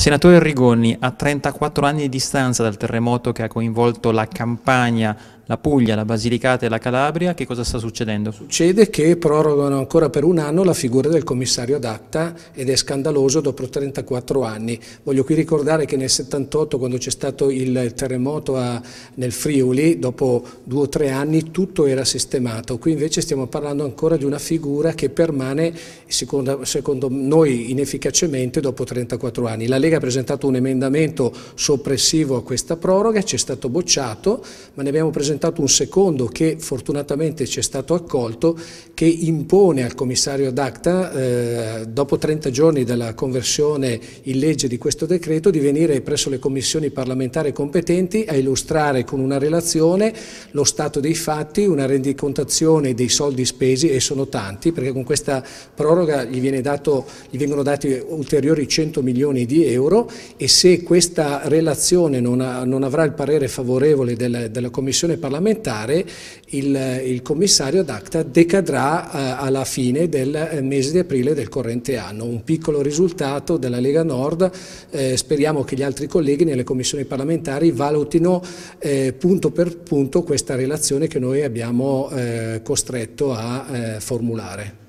Senatore Rigoni, a 34 anni di distanza dal terremoto che ha coinvolto la campagna la Puglia, la Basilicata e la Calabria, che cosa sta succedendo? Succede che prorogano ancora per un anno la figura del commissario ad adatta ed è scandaloso dopo 34 anni. Voglio qui ricordare che nel 78 quando c'è stato il terremoto a, nel Friuli, dopo due o tre anni tutto era sistemato, qui invece stiamo parlando ancora di una figura che permane secondo, secondo noi inefficacemente dopo 34 anni. La Lega ha presentato un emendamento soppressivo a questa proroga, ci è stato bocciato, ma ne abbiamo presentato presentato un secondo che fortunatamente ci è stato accolto che impone al commissario d'Acta, eh, dopo 30 giorni dalla conversione in legge di questo decreto, di venire presso le commissioni parlamentari competenti a illustrare con una relazione lo stato dei fatti, una rendicontazione dei soldi spesi e sono tanti perché con questa proroga gli, dato, gli vengono dati ulteriori 100 milioni di euro e se questa relazione non, ha, non avrà il parere favorevole della, della Commissione parlamentare parlamentare, il, il commissario d'ACTA decadrà eh, alla fine del eh, mese di aprile del corrente anno. Un piccolo risultato della Lega Nord, eh, speriamo che gli altri colleghi nelle commissioni parlamentari valutino eh, punto per punto questa relazione che noi abbiamo eh, costretto a eh, formulare.